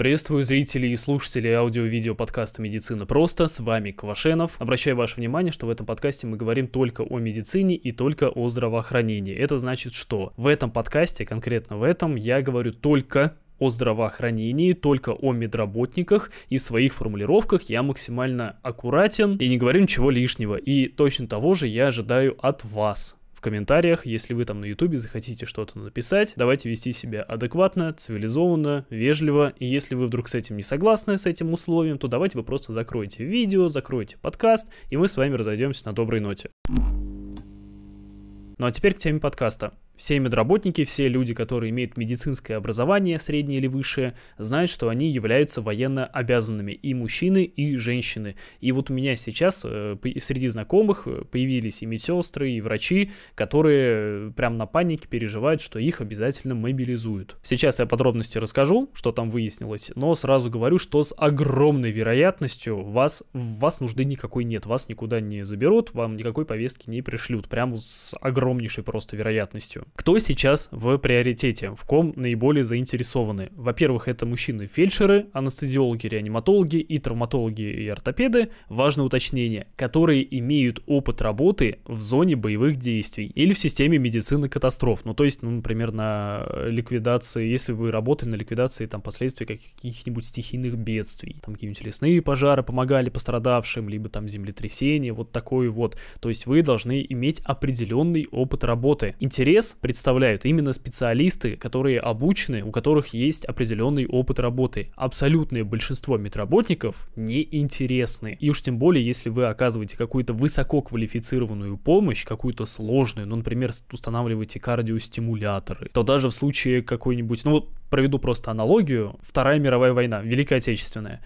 Приветствую зрителей и слушателей аудио-видео подкаста «Медицина просто». С вами Квашенов. Обращаю ваше внимание, что в этом подкасте мы говорим только о медицине и только о здравоохранении. Это значит, что в этом подкасте, конкретно в этом, я говорю только о здравоохранении, только о медработниках, и в своих формулировках я максимально аккуратен и не говорю ничего лишнего. И точно того же я ожидаю от вас, в комментариях, если вы там на ютубе захотите что-то написать. Давайте вести себя адекватно, цивилизованно, вежливо. И если вы вдруг с этим не согласны, с этим условием, то давайте вы просто закроете видео, закроете подкаст, и мы с вами разойдемся на доброй ноте. Ну а теперь к теме подкаста. Все медработники, все люди, которые имеют медицинское образование, среднее или высшее, знают, что они являются военно обязанными и мужчины, и женщины. И вот у меня сейчас э, среди знакомых э, появились и медсестры, и врачи, которые э, прям на панике переживают, что их обязательно мобилизуют. Сейчас я подробности расскажу, что там выяснилось, но сразу говорю, что с огромной вероятностью вас, вас нужды никакой нет, вас никуда не заберут, вам никакой повестки не пришлют, прям с огромнейшей просто вероятностью. Кто сейчас в приоритете? В ком наиболее заинтересованы? Во-первых, это мужчины-фельдшеры, анестезиологи, реаниматологи и травматологи и ортопеды. Важное уточнение, которые имеют опыт работы в зоне боевых действий или в системе медицины катастроф. Ну, то есть, ну, например, на ликвидации, если вы работали на ликвидации там последствий каких-нибудь стихийных бедствий, там какие-нибудь лесные пожары помогали пострадавшим, либо там землетрясение, вот такое вот. То есть вы должны иметь определенный опыт работы. Интерес представляют именно специалисты, которые обучены, у которых есть определенный опыт работы. Абсолютное большинство медработников неинтересны. И уж тем более, если вы оказываете какую-то высококвалифицированную помощь, какую-то сложную, ну, например, устанавливаете кардиостимуляторы, то даже в случае какой-нибудь, ну, вот проведу просто аналогию, Вторая мировая война, Великая Отечественная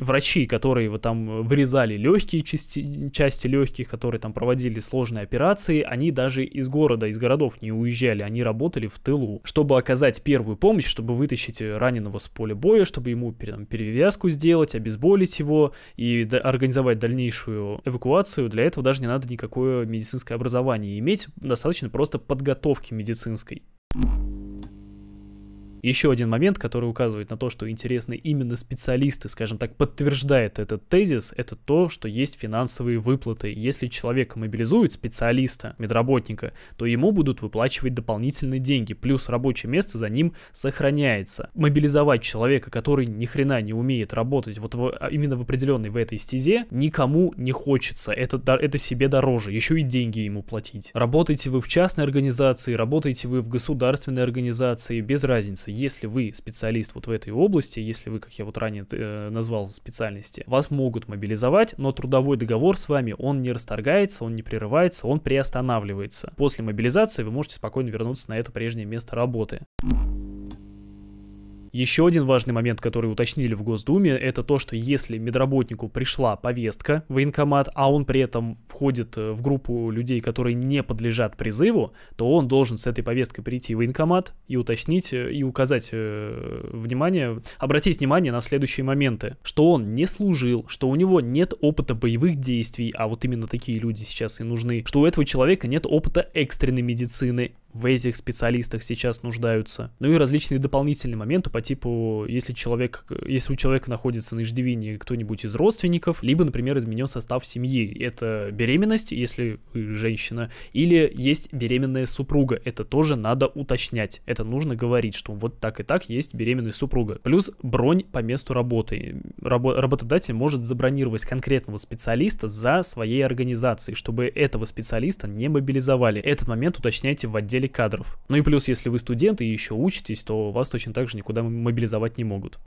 врачи, которые вот там э, вырезали легкие части, части легких, которые там проводили сложные операции, они даже из города, из городов не уезжали, они работали в тылу, чтобы оказать первую помощь, чтобы вытащить э, раненого с поля боя, чтобы ему там, перевязку сделать, обезболить его и организовать дальнейшую эвакуацию. Для этого даже не надо никакое медицинское образование иметь, достаточно просто подготовки медицинской. Еще один момент, который указывает на то, что интересны именно специалисты, скажем так, подтверждает этот тезис, это то, что есть финансовые выплаты. Если человек мобилизует специалиста, медработника, то ему будут выплачивать дополнительные деньги, плюс рабочее место за ним сохраняется. Мобилизовать человека, который ни хрена не умеет работать вот в, а, именно в определенной в этой стезе, никому не хочется. Это, это себе дороже, еще и деньги ему платить. Работаете вы в частной организации, работаете вы в государственной организации, без разницы ситуации, если вы специалист вот в этой области, если вы, как я вот ранее э, назвал специальности, вас могут мобилизовать, но трудовой договор с вами, он не расторгается, он не прерывается, он приостанавливается. После мобилизации вы можете спокойно вернуться на это прежнее место работы. Еще один важный момент, который уточнили в Госдуме, это то, что если медработнику пришла повестка в военкомат, а он при этом входит э, в группу людей, которые не подлежат призыву, то он должен с этой повесткой прийти в военкомат и уточнить, э, и указать э, внимание, обратить внимание на следующие моменты, что он не служил, что у него нет опыта боевых действий, а вот именно такие люди сейчас и нужны, что у этого человека нет опыта экстренной медицины, в этих специалистах сейчас нуждаются. Ну и различные дополнительные моменты по типу, если человек, если у человека находится на иждивении кто-нибудь из родственников, либо, например, изменен состав семьи. Это беременность, если женщина, или есть беременная супруга. Это тоже надо уточнять. Это нужно говорить, что вот так и так есть беременная супруга. Плюс бронь по месту работы. Рабо работодатель может забронировать конкретного специалиста за своей организацией, чтобы этого специалиста не мобилизовали. Этот момент уточняйте в отдельном отделе кадров. Ну и плюс, если вы студент и еще учитесь, то вас точно так же никуда мобилизовать не могут.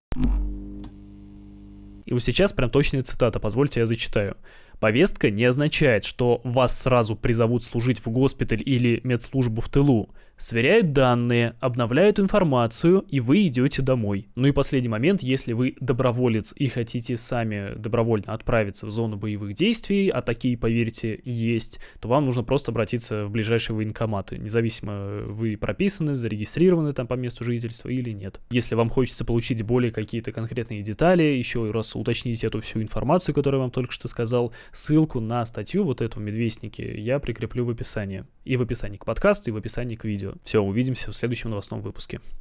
И вот сейчас прям точная цитата, позвольте я зачитаю. Повестка не означает, что вас сразу призовут служить в госпиталь или медслужбу в тылу. Сверяют данные, обновляют информацию, и вы идете домой. Ну и последний момент, если вы доброволец и хотите сами добровольно отправиться в зону боевых действий, а такие, поверьте, есть, то вам нужно просто обратиться в ближайшие военкоматы, независимо вы прописаны, зарегистрированы там по месту жительства или нет. Если вам хочется получить более какие-то конкретные детали, еще раз уточнить эту всю информацию, которую я вам только что сказал, Ссылку на статью вот эту «Медвестники» я прикреплю в описании. И в описании к подкасту, и в описании к видео. Все, увидимся в следующем новостном выпуске.